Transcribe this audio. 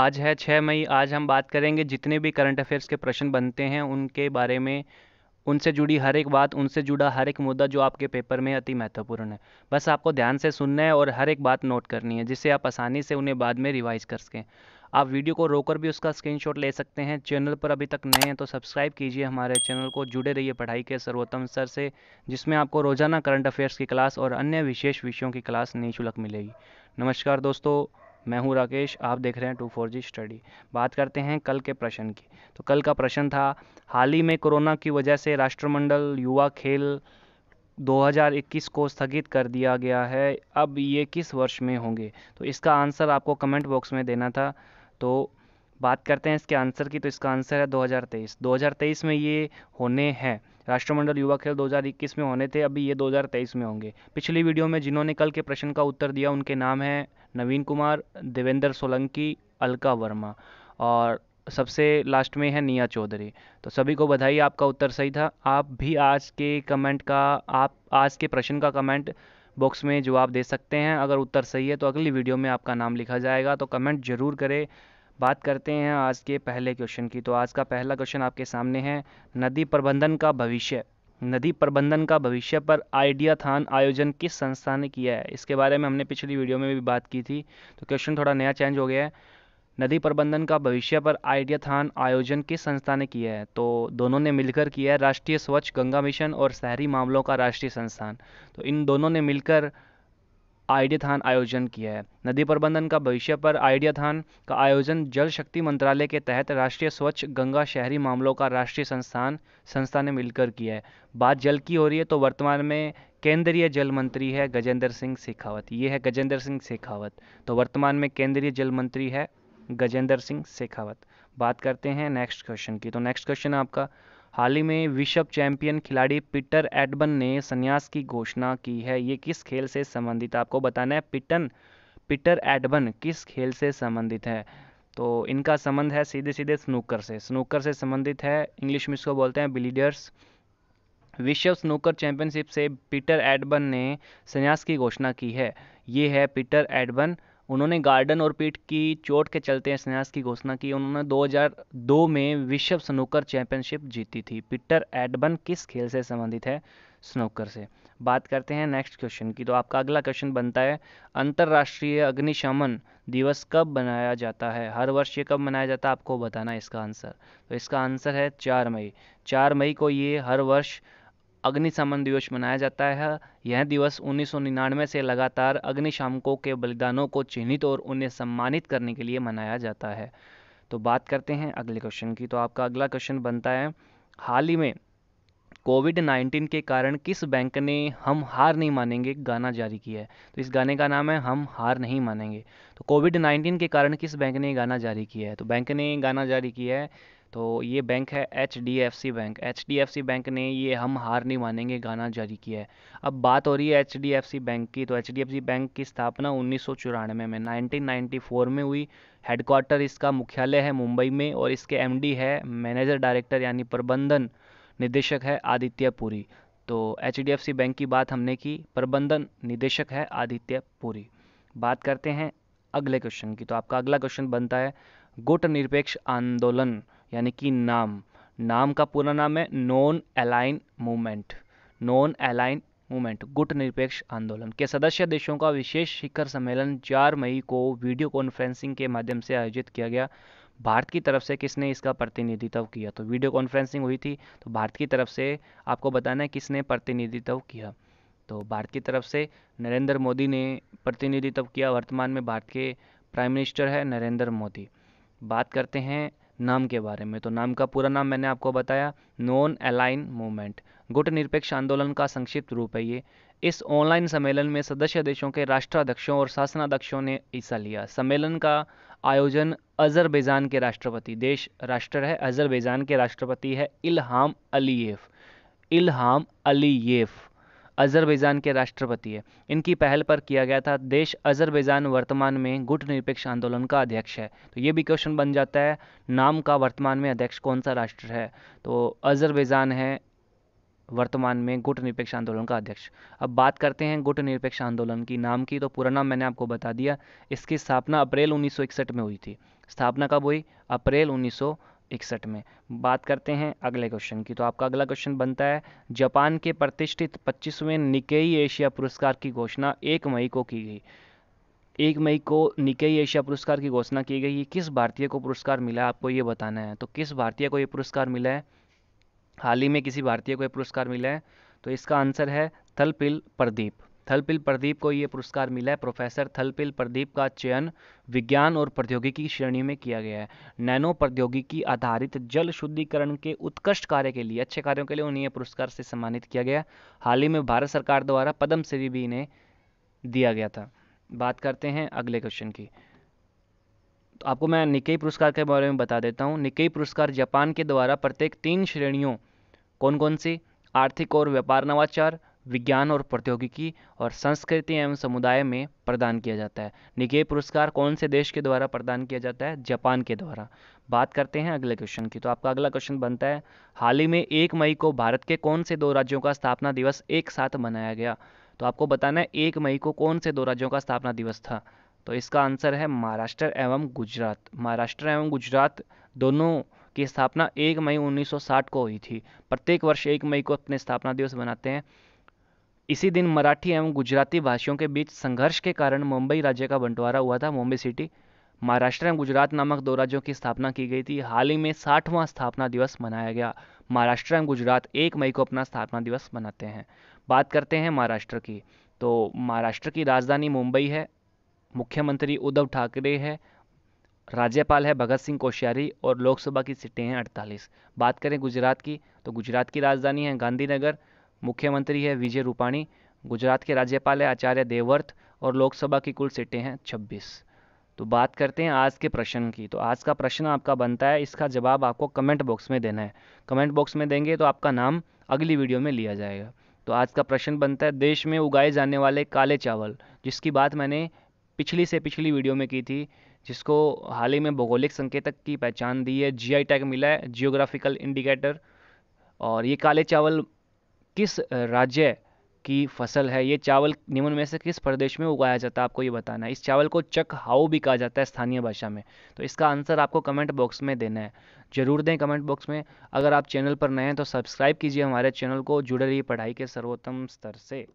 आज है छः मई आज हम बात करेंगे जितने भी करंट अफेयर्स के प्रश्न बनते हैं उनके बारे में उनसे जुड़ी हर एक बात उनसे जुड़ा हर एक मुद्दा जो आपके पेपर में अति महत्वपूर्ण है बस आपको ध्यान से सुनना है और हर एक बात नोट करनी है जिससे आप आसानी से उन्हें बाद में रिवाइज कर सकें आप वीडियो को रोकर भी उसका स्क्रीनशॉट ले सकते हैं चैनल पर अभी तक नए हैं तो सब्सक्राइब कीजिए हमारे चैनल को जुड़े रहिए पढ़ाई के सर्वोत्तम स्तर से जिसमें आपको रोजाना करंट अफेयर्स की क्लास और अन्य विशेष विषयों की क्लास निःशुल्क मिलेगी नमस्कार दोस्तों मैं हूं राकेश आप देख रहे हैं टू फोर जी स्टडी बात करते हैं कल के प्रश्न की तो कल का प्रश्न था हाल ही में कोरोना की वजह से राष्ट्रमंडल युवा खेल 2021 को स्थगित कर दिया गया है अब ये किस वर्ष में होंगे तो इसका आंसर आपको कमेंट बॉक्स में देना था तो बात करते हैं इसके आंसर की तो इसका आंसर है 2023 2023 में ये होने हैं राष्ट्रमंडल युवा खेल 2021 में होने थे अभी ये 2023 में होंगे पिछली वीडियो में जिन्होंने कल के प्रश्न का उत्तर दिया उनके नाम हैं नवीन कुमार देवेंद्र सोलंकी अलका वर्मा और सबसे लास्ट में है निया चौधरी तो सभी को बधाई आपका उत्तर सही था आप भी आज के कमेंट का आप आज के प्रश्न का कमेंट बॉक्स में जवाब दे सकते हैं अगर उत्तर सही है तो अगली वीडियो में आपका नाम लिखा जाएगा तो कमेंट ज़रूर करें बात करते हैं आज के पहले क्वेश्चन की तो आज का पहला क्वेश्चन आपके सामने है नदी प्रबंधन का भविष्य नदी प्रबंधन का भविष्य पर आइडिया थान आयोजन किस संस्था ने किया है इसके बारे में हमने पिछली वीडियो में भी बात की थी तो क्वेश्चन थोड़ा नया चेंज हो गया है नदी प्रबंधन का भविष्य पर आइडिया थान आयोजन किस संस्था ने किया है तो दोनों ने मिलकर किया है राष्ट्रीय स्वच्छ गंगा मिशन और शहरी मामलों का राष्ट्रीय संस्थान तो इन दोनों ने मिलकर आइडियाथान आयोजन किया है नदी प्रबंधन का भविष्य पर आइडियाथान का आयोजन जल शक्ति मंत्रालय के तहत राष्ट्रीय स्वच्छ गंगा शहरी मामलों का राष्ट्रीय संस्थान संस्था ने मिलकर किया है बात जल की हो रही है तो वर्तमान में केंद्रीय जल मंत्री है गजेंद्र सिंह शेखावत ये है गजेंद्र सिंह शेखावत तो वर्तमान में केंद्रीय जल मंत्री है गजेंद्र सिंह शेखावत बात करते हैं नेक्स्ट क्वेश्चन की तो नेक्स्ट क्वेश्चन आपका हाल ही में विश्व चैंपियन खिलाड़ी पीटर एडबन ने संन्यास की घोषणा की है ये किस खेल से संबंधित आपको बताना है पिटन पीटर एडबन किस खेल से संबंधित है तो इनका संबंध है सीधे सीधे स्नूकर से स्नूकर से संबंधित है इंग्लिश में इसको बोलते हैं बिलीडर्स विश्व स्नूकर चैंपियनशिप से पीटर एडबन ने संन्यास की घोषणा की है ये है पीटर एडबन उन्होंने गार्डन और पीठ की चोट के चलते संन्यास की घोषणा की उन्होंने 2002 में विश्व स्नूकर चैंपियनशिप जीती थी पीटर एडबन किस खेल से संबंधित है स्नूकर से बात करते हैं नेक्स्ट क्वेश्चन की तो आपका अगला क्वेश्चन बनता है अंतर्राष्ट्रीय अग्निशमन दिवस कब मनाया जाता है हर वर्ष ये कब मनाया जाता है आपको बताना इसका आंसर तो इसका आंसर है चार मई चार मई को ये हर वर्ष अग्निशमन दिवस मनाया जाता है यह दिवस उन्नीस से लगातार अग्निशामकों के बलिदानों को चिन्हित और उन्हें सम्मानित करने के लिए मनाया जाता है तो बात करते हैं अगले क्वेश्चन की तो आपका अगला क्वेश्चन बनता है हाल ही में कोविड 19 के कारण किस बैंक ने हम हार नहीं मानेंगे गाना जारी किया है तो इस गाने का नाम है हम हार नहीं मानेंगे तो कोविड 19 के कारण किस बैंक ने गाना जारी किया है तो बैंक ने गाना जारी किया है तो ये बैंक है H D F C bank H D F C bank ने ये हम हार नहीं मानेंगे गाना जारी किया है अब बात हो रही है H D F C bank की तो H D F C bank की स्थापना उन्नीस सौ चौरानवे में नाइनटीन नाइन्टी फोर में हुई हेडक्वार्टर इसका मुख्यालय है मुंबई में और इसके एम डी है मैनेजर डायरेक्टर यानी प्रबंधन निदेशक है आदित्य पुरी तो H D F C bank की बात हमने की प्रबंधन निदेशक है आदित्य पुरी बात करते हैं अगले क्वेश्चन की तो आपका अगला क्वेश्चन बनता है गुट निरपेक्ष आंदोलन यानी कि नाम नाम का पूरा नाम है non align movement non align movement गुट निरपेक्ष आंदोलन के सदस्य देशों का विशेष शिखर सम्मेलन 4 मई को वीडियो कॉन्फ्रेंसिंग के माध्यम से आयोजित किया गया भारत की तरफ से किसने इसका प्रतिनिधित्व किया तो वीडियो कॉन्फ्रेंसिंग हुई थी तो भारत की तरफ से आपको बताना है किसने प्रतिनिधित्व किया तो भारत की तरफ से नरेंद्र मोदी ने प्रतिनिधित्व किया वर्तमान में भारत के प्राइम मिनिस्टर है नरेंद्र मोदी बात करते हैं नाम के बारे में तो नाम का पूरा नाम मैंने आपको बताया नॉन अलाइन मूवमेंट गुट निरपेक्ष आंदोलन का संक्षिप्त रूप है ये इस ऑनलाइन सम्मेलन में सदस्य देशों के राष्ट्राध्यक्षों और शासनाध्यक्षों ने हिस्सा लिया सम्मेलन का आयोजन अजरबैजान के राष्ट्रपति देश राष्ट्र है अजरबैजान के राष्ट्रपति है इल्हाम अलीफ इल्हाम अलीफ़ अजरबैजान के राष्ट्रपति है इनकी पहल पर किया गया था देश अजरबैजान वर्तमान में गुट निरपेक्ष आंदोलन का अध्यक्ष है तो ये भी क्वेश्चन बन जाता है नाम का वर्तमान में अध्यक्ष कौन सा राष्ट्र है तो अजरबैजान है वर्तमान में गुट निरपेक्ष आंदोलन का अध्यक्ष अब बात करते हैं गुट निरपेक्ष आंदोलन की नाम की तो पूरा नाम मैंने आपको बता दिया इसकी स्थापना अप्रैल 1961 में हुई थी स्थापना कब हुई अप्रैल 1961 इकसठ में बात करते हैं अगले क्वेश्चन की तो आपका अगला क्वेश्चन बनता है जापान के प्रतिष्ठित पच्चीसवें निकेई एशिया पुरस्कार की घोषणा एक मई को की गई एक मई को निकेई एशिया पुरस्कार की घोषणा की गई किस भारतीय को पुरस्कार मिला आपको ये बताना है तो किस भारतीय को ये पुरस्कार मिला है हाल ही में किसी भारतीय को ये पुरस्कार मिला है तो इसका आंसर है थलपिल प्रदीप थलपिल प्रदीप को ये पुरस्कार मिला है प्रोफेसर थलपिल प्रदीप का चयन विज्ञान और प्रौद्योगिकी श्रेणी में किया गया है नैनो प्रौद्योगिकी आधारित जल शुद्धिकरण के उत्कृष्ट कार्य के लिए अच्छे कार्यों के लिए उन्हें यह पुरस्कार से सम्मानित किया गया हाल ही में भारत सरकार द्वारा पद्म श्री भी इन्हें दिया गया था बात करते हैं अगले क्वेश्चन की तो आपको मैं निकेई पुरस्कार के बारे में बता देता हूँ निकेई पुरस्कार जापान के द्वारा प्रत्येक तीन श्रेणियों कौन कौन सी आर्थिक और व्यापार नवाचार विज्ञान और प्रौद्योगिकी और संस्कृति एवं समुदाय में प्रदान किया जाता है निगे पुरस्कार कौन से देश के द्वारा प्रदान किया जाता है जापान के द्वारा बात करते हैं अगले क्वेश्चन की तो आपका अगला क्वेश्चन बनता है हाल ही में एक मई को भारत के कौन से दो राज्यों का स्थापना दिवस एक साथ मनाया गया तो आपको बताना है एक मई को कौन से दो राज्यों का स्थापना दिवस था तो इसका आंसर है महाराष्ट्र एवं गुजरात महाराष्ट्र एवं गुजरात दोनों की स्थापना एक मई 1960 को हुई थी प्रत्येक वर्ष एक मई को अपने स्थापना दिवस मनाते हैं इसी दिन मराठी एवं गुजराती भाषियों के बीच संघर्ष के कारण मुंबई राज्य का बंटवारा हुआ था मुंबई सिटी महाराष्ट्र एवं गुजरात नामक दो राज्यों की स्थापना की गई थी हाल ही में साठवां स्थापना दिवस मनाया गया महाराष्ट्र एवं गुजरात एक मई को अपना स्थापना दिवस मनाते हैं बात करते हैं महाराष्ट्र की तो महाराष्ट्र की राजधानी मुंबई है मुख्यमंत्री उद्धव ठाकरे है राज्यपाल है भगत सिंह कोश्यारी और लोकसभा की सीटें हैं 48 बात करें गुजरात की तो गुजरात की राजधानी है गांधीनगर मुख्यमंत्री है विजय रूपाणी गुजरात के राज्यपाल है आचार्य देवव्रत और लोकसभा की कुल सीटें हैं छब्बीस तो बात करते हैं आज के प्रश्न की तो आज का प्रश्न आपका बनता है इसका जवाब आपको कमेंट बॉक्स में देना है कमेंट बॉक्स में देंगे तो आपका नाम अगली वीडियो में लिया जाएगा तो आज का प्रश्न बनता है देश में उगाए जाने वाले काले चावल जिसकी बात मैंने पिछली से पिछली वीडियो में की थी जिसको हाल ही में भौगोलिक संकेतक की पहचान दी है जी टैग मिला है जियोग्राफिकल इंडिकेटर और ये काले चावल किस राज्य की फसल है ये चावल निम्न में से किस प्रदेश में उगाया जाता है आपको ये बताना है इस चावल को चक हाउ भी कहा जाता है स्थानीय भाषा में तो इसका आंसर आपको कमेंट बॉक्स में देना है ज़रूर दें कमेंट बॉक्स में अगर आप चैनल पर नए हैं तो सब्सक्राइब कीजिए हमारे चैनल को जुड़े रहिए पढ़ाई के सर्वोत्तम स्तर से